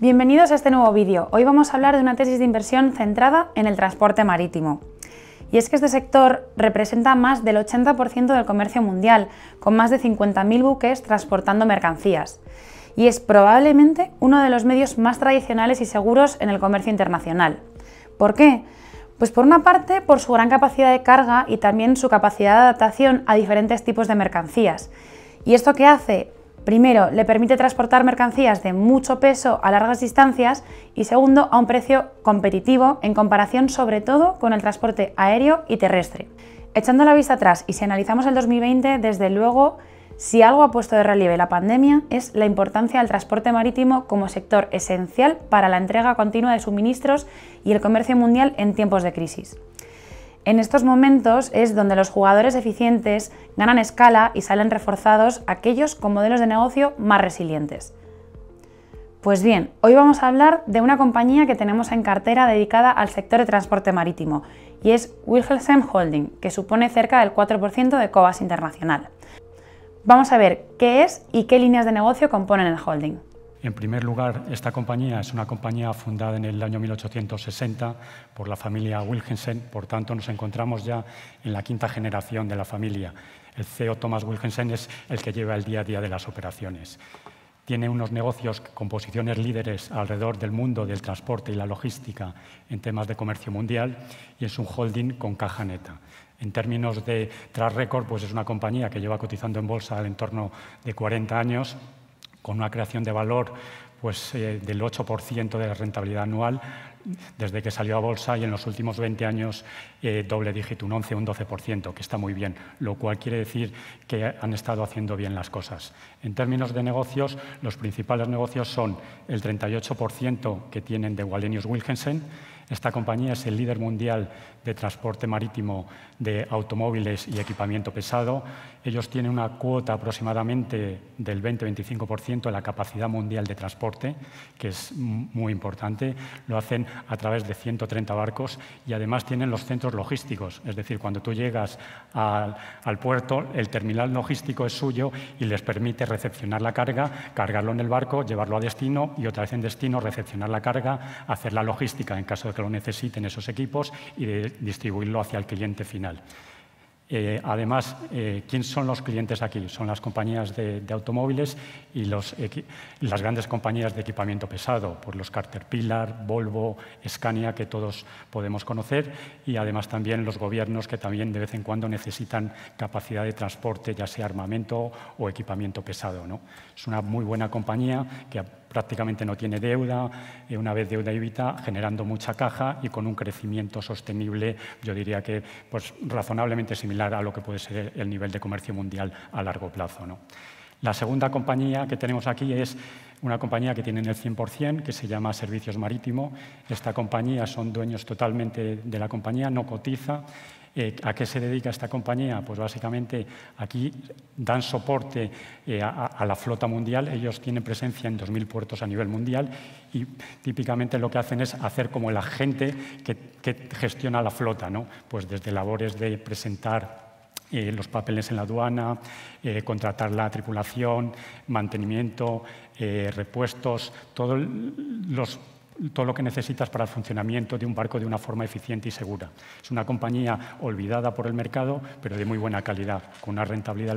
Bienvenidos a este nuevo vídeo. Hoy vamos a hablar de una tesis de inversión centrada en el transporte marítimo. Y es que este sector representa más del 80% del comercio mundial, con más de 50.000 buques transportando mercancías. Y es probablemente uno de los medios más tradicionales y seguros en el comercio internacional. ¿Por qué? Pues por una parte, por su gran capacidad de carga y también su capacidad de adaptación a diferentes tipos de mercancías. ¿Y esto qué hace? Primero, le permite transportar mercancías de mucho peso a largas distancias y segundo, a un precio competitivo en comparación sobre todo con el transporte aéreo y terrestre. Echando la vista atrás y si analizamos el 2020, desde luego, si algo ha puesto de relieve la pandemia es la importancia del transporte marítimo como sector esencial para la entrega continua de suministros y el comercio mundial en tiempos de crisis. En estos momentos es donde los jugadores eficientes ganan escala y salen reforzados aquellos con modelos de negocio más resilientes. Pues bien, hoy vamos a hablar de una compañía que tenemos en cartera dedicada al sector de transporte marítimo y es Wilhelmsen Holding, que supone cerca del 4% de Cobas Internacional. Vamos a ver qué es y qué líneas de negocio componen el holding. En primer lugar, esta compañía es una compañía fundada en el año 1860 por la familia Wilkensen, por tanto nos encontramos ya en la quinta generación de la familia. El CEO Thomas Wilkensen es el que lleva el día a día de las operaciones. Tiene unos negocios con posiciones líderes alrededor del mundo del transporte y la logística en temas de comercio mundial y es un holding con caja neta. En términos de track record, pues es una compañía que lleva cotizando en bolsa al entorno de 40 años con una creación de valor pues, eh, del 8% de la rentabilidad anual desde que salió a bolsa y en los últimos 20 años eh, doble dígito, un 11, un 12%, que está muy bien, lo cual quiere decir que han estado haciendo bien las cosas. En términos de negocios, los principales negocios son el 38% que tienen de Wallenius Wilkinson, esta compañía es el líder mundial de transporte marítimo de automóviles y equipamiento pesado. Ellos tienen una cuota aproximadamente del 20-25% de la capacidad mundial de transporte, que es muy importante. Lo hacen a través de 130 barcos y además tienen los centros logísticos. Es decir, cuando tú llegas al, puerto, el terminal logístico es suyo y les permite recepcionar la carga, cargarlo en el barco, llevarlo a destino y otra vez en destino recepcionar la carga, hacer la logística en caso de que lo necesiten esos equipos y de distribuirlo hacia el cliente final. Eh, además, eh, ¿quiénes son los clientes aquí? Son las compañías de, automóviles y las grandes compañías de equipamiento pesado, por los Caterpillar, Volvo, Scania, que todos podemos conocer, y además también los gobiernos que también de vez en cuando necesitan capacidad de transporte, ya sea armamento o equipamiento pesado. Es una muy buena compañía que prácticamente no tiene deuda, eh, una vez deuda evita, generando mucha caja y con un crecimiento sostenible, yo diría que pues, razonablemente similar a lo que puede ser el nivel de comercio mundial a largo plazo. ¿no? La segunda compañía que tenemos aquí es una compañía que tiene el 100%, que se llama Servicios Marítimo. Esta compañía son dueños totalmente de la compañía, no cotiza eh, ¿A qué se dedica esta compañía? Pues básicamente aquí dan soporte eh, a, la flota mundial. Ellos tienen presencia en 2.000 puertos a nivel mundial y típicamente lo que hacen es hacer como el agente que, gestiona la flota, ¿no? Pues desde labores de presentar eh, los papeles en la aduana, contratar la tripulación, mantenimiento, repuestos, todos los todo lo que necesitas para el funcionamiento de un barco de una forma eficiente y segura. Es una compañía olvidada por el mercado, pero de muy buena calidad, con una rentabilidad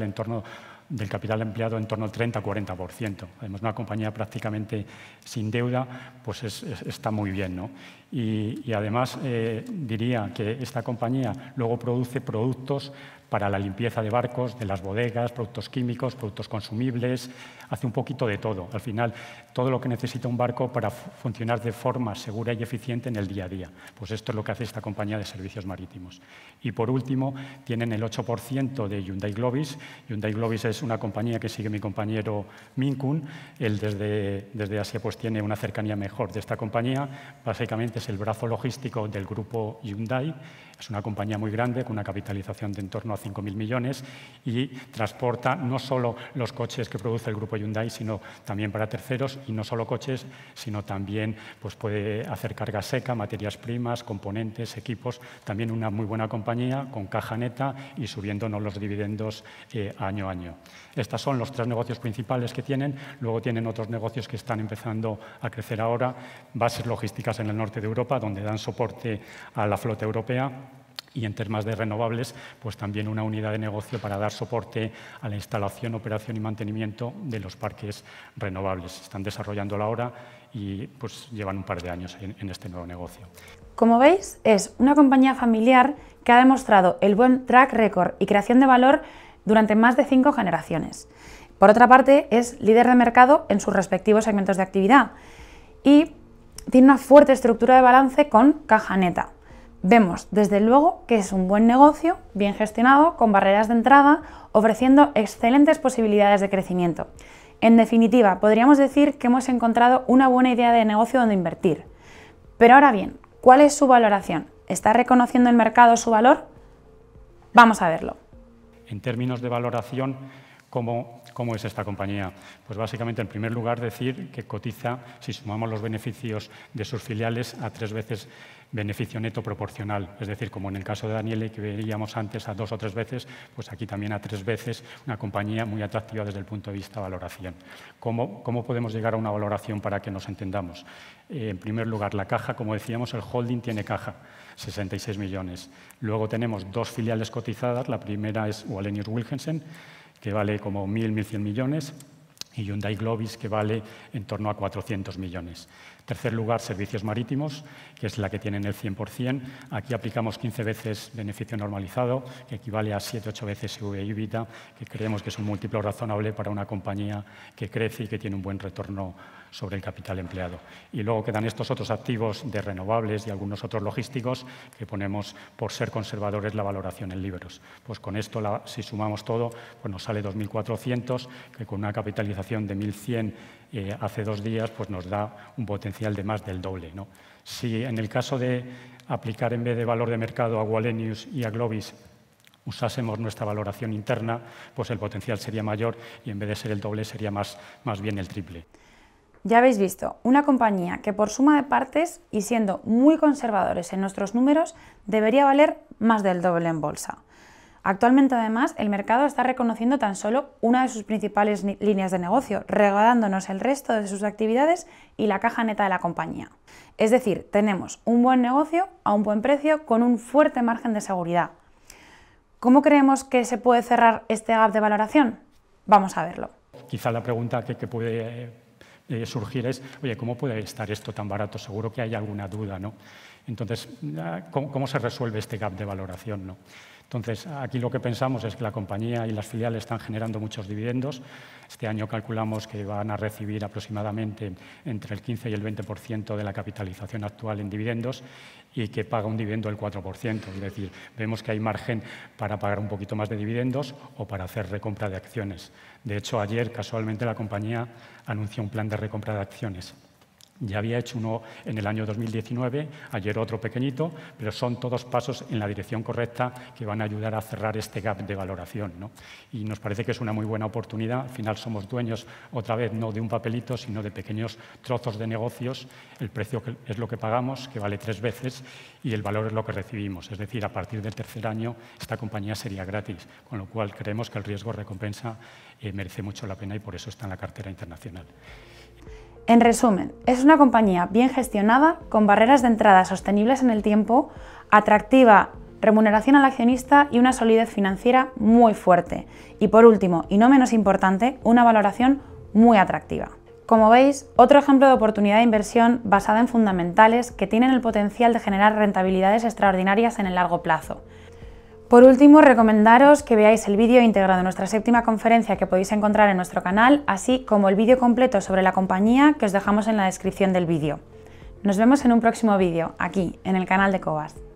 del capital empleado en torno al 30-40%. Además, una compañía prácticamente sin deuda, pues está muy bien. ¿no? Y, además eh, diría que esta compañía luego produce productos para la limpieza de barcos, de las bodegas, productos químicos, productos consumibles, hace un poquito de todo. Al final, todo lo que necesita un barco para funcionar de forma segura y eficiente en el día a día. Pues esto es lo que hace esta compañía de servicios marítimos. Y por último, tienen el 8% de Hyundai Globis. Hyundai Globis es una compañía que sigue mi compañero Minkun. Él desde, desde Asia pues, tiene una cercanía mejor de esta compañía. Básicamente es el brazo logístico del grupo Hyundai. Es una compañía muy grande, con una capitalización de en torno a 5.000 millones, y transporta no solo los coches que produce el grupo Hyundai, sino también para terceros, y no solo coches, sino también pues, puede hacer carga seca, materias primas, componentes, equipos. También una muy buena compañía, con caja neta y subiéndonos los dividendos eh, año a año. Estos son los tres negocios principales que tienen. Luego tienen otros negocios que están empezando a crecer ahora, bases logísticas en el norte de Europa, donde dan soporte a la flota europea y en temas de renovables, pues también una unidad de negocio para dar soporte a la instalación, operación y mantenimiento de los parques renovables. están desarrollando la hora y pues llevan un par de años en, en este nuevo negocio. Como veis, es una compañía familiar que ha demostrado el buen track record y creación de valor durante más de cinco generaciones. Por otra parte, es líder de mercado en sus respectivos segmentos de actividad y tiene una fuerte estructura de balance con caja neta. Vemos desde luego que es un buen negocio, bien gestionado, con barreras de entrada, ofreciendo excelentes posibilidades de crecimiento. En definitiva, podríamos decir que hemos encontrado una buena idea de negocio donde invertir. Pero ahora bien, ¿cuál es su valoración? ¿Está reconociendo el mercado su valor? Vamos a verlo. En términos de valoración, ¿Cómo, es esta compañía? Pues básicamente, en primer lugar, decir que cotiza, si sumamos los beneficios de sus filiales, a tres veces beneficio neto proporcional. Es decir, como en el caso de Daniele, que veíamos antes a dos o tres veces, pues aquí también a tres veces una compañía muy atractiva desde el punto de vista de valoración. ¿Cómo, podemos llegar a una valoración para que nos entendamos? Eh, en primer lugar, la caja, como decíamos, el holding tiene caja, 66 millones. Luego tenemos dos filiales cotizadas, la primera es Wallenius Wilhelmsen, que vale como 1.000, 1.100 millones, y Hyundai Globis, que vale en torno a 400 millones. Tercer lugar, servicios marítimos, que es la que tienen el 100%. Aquí aplicamos 15 veces beneficio normalizado, que equivale a 7-8 veces EBITDA que creemos que es un múltiplo razonable para una compañía que crece y que tiene un buen retorno sobre el capital empleado. Y luego quedan estos otros activos de renovables y algunos otros logísticos que ponemos por ser conservadores la valoración en libros. Pues con esto, si sumamos todo, pues nos sale 2.400, que con una capitalización de 1.100 eh, hace dos días pues nos da un potencial de más del doble. Si en el caso de aplicar en vez de valor de mercado a Wallenius y a Globis usásemos nuestra valoración interna, pues el potencial sería mayor y en vez de ser el doble sería más, más bien el triple. Ya habéis visto, una compañía que por suma de partes y siendo muy conservadores en nuestros números debería valer más del doble en bolsa. Actualmente, además, el mercado está reconociendo tan solo una de sus principales líneas de negocio, regalándonos el resto de sus actividades y la caja neta de la compañía. Es decir, tenemos un buen negocio a un buen precio con un fuerte margen de seguridad. ¿Cómo creemos que se puede cerrar este gap de valoración? Vamos a verlo. Quizá la pregunta que, puede eh, surgir es, oye, ¿cómo puede estar esto tan barato? Seguro que hay alguna duda, ¿no? Entonces, ah, ¿cómo, cómo se resuelve este gap de valoración? ¿no? Entonces, aquí lo que pensamos es que la compañía y las filiales están generando muchos dividendos. Este año calculamos que van a recibir aproximadamente entre el 15 y el 20% de la capitalización actual en dividendos y que paga un dividendo del 4%. Es decir, vemos que hay margen para pagar un poquito más de dividendos o para hacer recompra de acciones. De hecho, ayer, casualmente, la compañía anunció un plan de recompra de acciones ya había hecho uno en el año 2019, ayer otro pequeñito, pero son todos pasos en la dirección correcta que van a ayudar a cerrar este gap de valoración. Y nos parece que es una muy buena oportunidad. Al final somos dueños, otra vez, no de un papelito, sino de pequeños trozos de negocios. El precio es lo que pagamos, que vale tres veces, y el valor es lo que recibimos. Es decir, a partir del tercer año esta compañía sería gratis, con lo cual creemos que el riesgo recompensa eh, merece mucho la pena y por eso está en la cartera internacional. En resumen, es una compañía bien gestionada, con barreras de entrada sostenibles en el tiempo, atractiva remuneración al accionista y una solidez financiera muy fuerte. Y por último, y no menos importante, una valoración muy atractiva. Como veis, otro ejemplo de oportunidad de inversión basada en fundamentales que tienen el potencial de generar rentabilidades extraordinarias en el largo plazo. Por último, recomendaros que veáis el vídeo integrado de nuestra séptima conferencia que podéis encontrar en nuestro canal, así como el vídeo completo sobre la compañía que os dejamos en la descripción del vídeo. Nos vemos en un próximo vídeo, aquí, en el canal de Cobas.